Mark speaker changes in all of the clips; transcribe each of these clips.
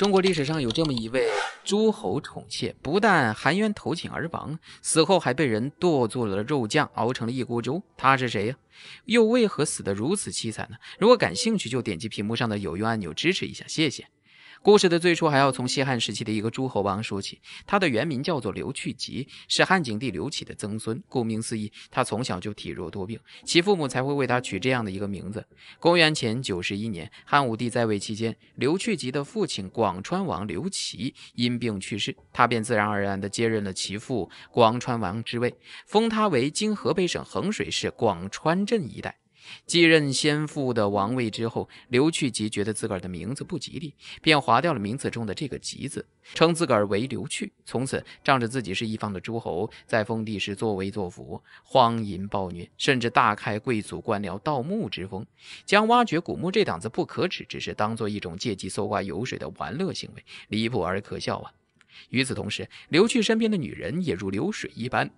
Speaker 1: 中国历史上有这么一位诸侯宠妾，不但含冤投井而亡，死后还被人剁做了肉酱，熬成了一锅粥。他是谁呀？又为何死得如此凄惨呢？如果感兴趣，就点击屏幕上的有用按钮支持一下，谢谢。故事的最初还要从西汉时期的一个诸侯王说起，他的原名叫做刘去疾，是汉景帝刘启的曾孙。顾名思义，他从小就体弱多病，其父母才会为他取这样的一个名字。公元前九十一年，汉武帝在位期间，刘去疾的父亲广川王刘启因病去世，他便自然而然地接任了其父广川王之位，封他为今河北省衡水市广川镇一带。继任先父的王位之后，刘去吉觉得自个儿的名字不吉利，便划掉了名字中的这个“吉”字，称自个儿为刘去。从此仗着自己是一方的诸侯，在封地时作威作福，荒淫暴虐，甚至大开贵族官僚盗墓之风，将挖掘古墓这档子不可耻，只是当做一种借机搜刮油水的玩乐行为，离谱而可笑啊！与此同时，刘去身边的女人也如流水一般。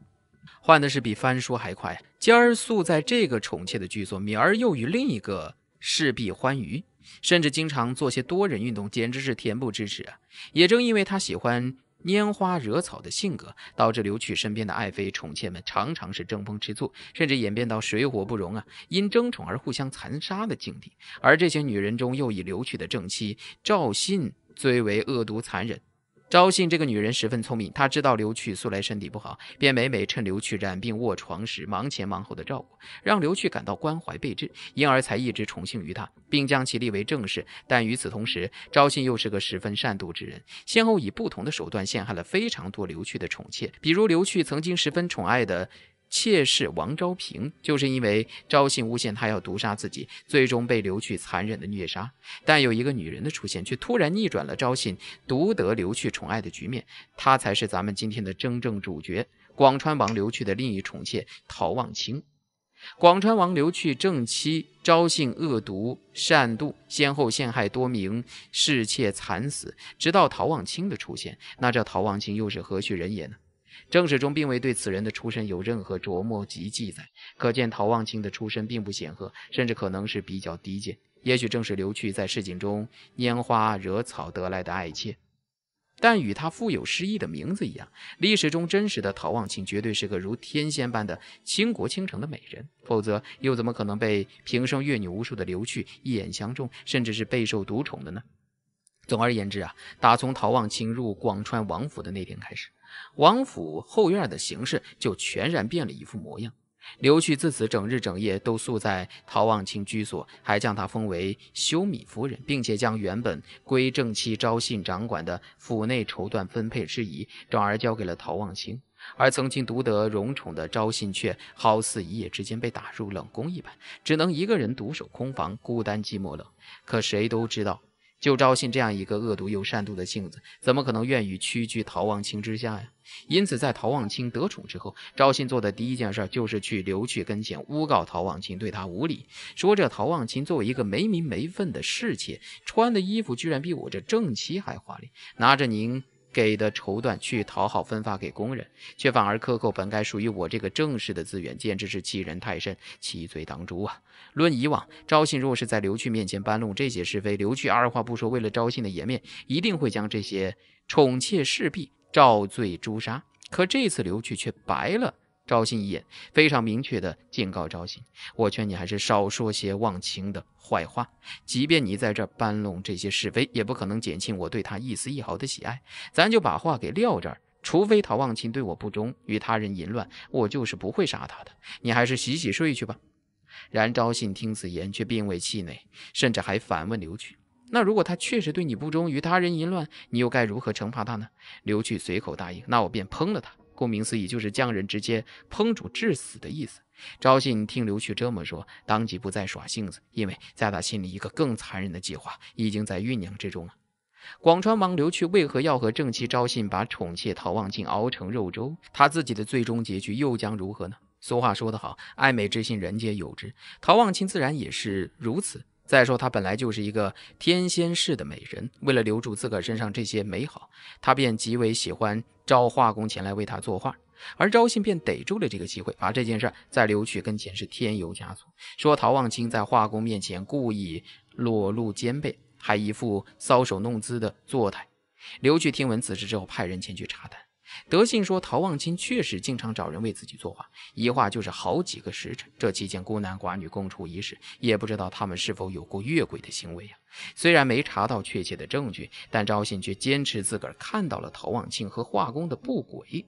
Speaker 1: 换的是比翻书还快，今儿宿在这个宠妾的居所，明儿又与另一个侍婢欢愉，甚至经常做些多人运动，简直是恬不知耻啊！也正因为他喜欢拈花惹草的性格，导致刘去身边的爱妃宠妾们常常是争风吃醋，甚至演变到水火不容啊，因争宠而互相残杀的境地。而这些女人中，又以刘去的正妻赵信最为恶毒残忍。昭信这个女人十分聪明，她知道刘去素来身体不好，便每每趁刘去染病卧床时忙前忙后的照顾，让刘去感到关怀备至，因而才一直宠幸于她，并将其立为正室。但与此同时，昭信又是个十分善妒之人，先后以不同的手段陷害了非常多刘去的宠妾，比如刘去曾经十分宠爱的。妾室王昭平，就是因为昭信诬陷他要毒杀自己，最终被刘去残忍的虐杀。但有一个女人的出现，却突然逆转了昭信独得刘去宠爱的局面。她才是咱们今天的真正主角——广川王刘去的另一宠妾陶望清。广川王刘去正妻昭信恶毒善妒，先后陷害多名侍妾惨死，直到陶望清的出现。那这陶望清又是何许人也呢？正史中并未对此人的出身有任何琢磨及记载，可见陶望清的出身并不显赫，甚至可能是比较低贱。也许正是刘去在市井中拈花惹草得来的爱妾，但与他富有诗意的名字一样，历史中真实的陶望清绝对是个如天仙般的倾国倾城的美人，否则又怎么可能被平生阅女无数的刘去一眼相中，甚至是备受独宠的呢？总而言之啊，打从陶望清入广川王府的那天开始。王府后院的形势就全然变了一副模样。刘旭自此整日整夜都宿在陶望清居所，还将他封为修米夫人，并且将原本归正妻昭信掌管的府内绸缎分配事宜转而交给了陶望清。而曾经独得荣宠的昭信，却好似一夜之间被打入冷宫一般，只能一个人独守空房，孤单寂寞冷。可谁都知道。就赵信这样一个恶毒又善妒的性子，怎么可能愿意屈居陶望清之下呀？因此，在陶望清得宠之后，赵信做的第一件事就是去刘去跟前诬告陶望清对他无礼，说这陶望清作为一个没名没分的侍妾，穿的衣服居然比我这正妻还华丽，拿着您。给的绸缎去讨好，分发给工人，却反而克扣本该属于我这个正式的资源，简直是欺人太甚，其罪当诛啊！论以往，赵信若是在刘去面前搬弄这些是非，刘去二话不说，为了赵信的颜面，一定会将这些宠妾侍婢照罪诛杀。可这次刘去却白了。昭信一眼，非常明确的警告昭信：“我劝你还是少说些忘情的坏话。即便你在这搬弄这些是非，也不可能减轻我对他一丝一毫的喜爱。咱就把话给撂这儿。除非陶忘情对我不忠，与他人淫乱，我就是不会杀他的。你还是洗洗睡去吧。”然昭信听此言，却并未气馁，甚至还反问刘去：“那如果他确实对你不忠，与他人淫乱，你又该如何惩罚他呢？”刘去随口答应：“那我便烹了他。”顾名思义，就是将人直接烹煮致死的意思。昭信听刘去这么说，当即不再耍性子，因为在他心里，一个更残忍的计划已经在酝酿之中了。广川王刘去为何要和正妻昭信把宠妾陶望亲熬成肉粥？他自己的最终结局又将如何呢？俗话说得好，爱美之心，人皆有之。陶望清自然也是如此。再说，她本来就是一个天仙似的美人，为了留住自个儿身上这些美好，她便极为喜欢招画工前来为她作画，而招信便逮住了这个机会，把这件事在刘去跟前是添油加醋，说陶望清在画工面前故意裸露肩背，还一副搔首弄姿的作态。刘去听闻此事之后，派人前去查探。德信说：“陶望清确实经常找人为自己作画，一画就是好几个时辰。这期间孤男寡女共处一室，也不知道他们是否有过越轨的行为呀。虽然没查到确切的证据，但赵信却坚持自个儿看到了陶望清和画工的不轨，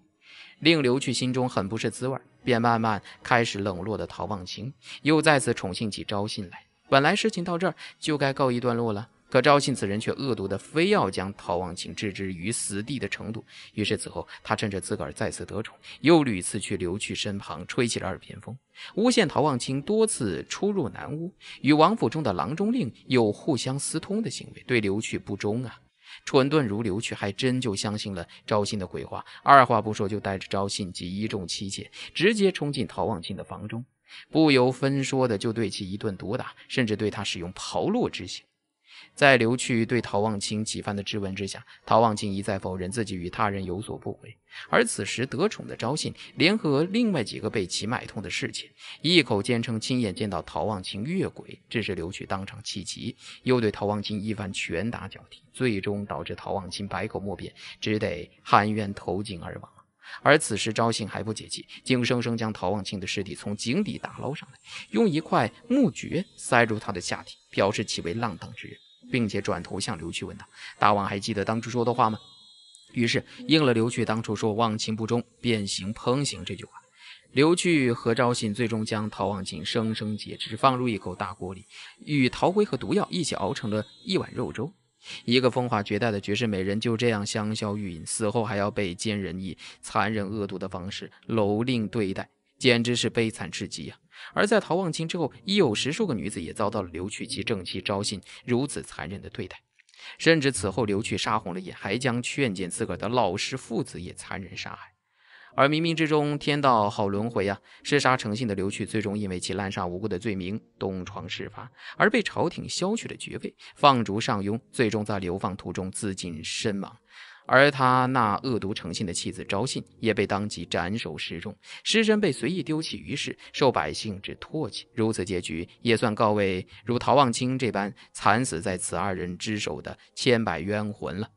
Speaker 1: 令刘去心中很不是滋味，便慢慢开始冷落的陶望清，又再次宠幸起赵信来。本来事情到这儿就该告一段落了。”可昭信此人却恶毒的非要将陶望清置之于死地的程度，于是此后他趁着自个儿再次得宠，又屡次去刘去身旁吹起了耳边风，诬陷陶望清多次出入南屋，与王府中的郎中令有互相私通的行为，对刘去不忠啊！蠢钝如刘去还真就相信了昭信的鬼话，二话不说就带着昭信及一众妻妾直接冲进陶望清的房中，不由分说的就对其一顿毒打，甚至对他使用炮烙之刑。在刘去对陶望清几番的质问之下，陶望清一再否认自己与他人有所不轨。而此时得宠的招信联合另外几个被其买通的侍妾，一口坚称亲眼见到陶望清越轨。致使刘去当场气急，又对陶望清一番拳打脚踢，最终导致陶望清百口莫辩，只得含冤投井而亡。而此时招信还不解气，硬生生将陶望清的尸体从井底打捞上来，用一块木橛塞住他的下体，表示其为浪荡之人。并且转头向刘去问道：“大王还记得当初说的话吗？”于是应了刘去当初说“忘情不忠，变形烹刑”这句话。刘去和赵信最终将陶望情生生解肢，放入一口大锅里，与陶灰和毒药一起熬成了一碗肉粥。一个风华绝代的绝世美人，就这样香消玉殒，死后还要被奸人以残忍恶毒的方式蹂躏对待，简直是悲惨至极呀！而在逃亡清之后，已有十数个女子也遭到了刘去其正妻招信如此残忍的对待，甚至此后刘去杀红了眼，还将劝谏自个儿的老师父子也残忍杀害。而冥冥之中，天道好轮回呀！嗜杀成性的刘去，最终因为其滥杀无辜的罪名东窗事发，而被朝廷削去了爵位，放逐上庸，最终在流放途中自尽身亡。而他那恶毒成性的妻子招信也被当即斩首示众，尸身被随意丢弃于世，受百姓之唾弃。如此结局，也算告慰如陶望清这般惨死在此二人之手的千百冤魂了。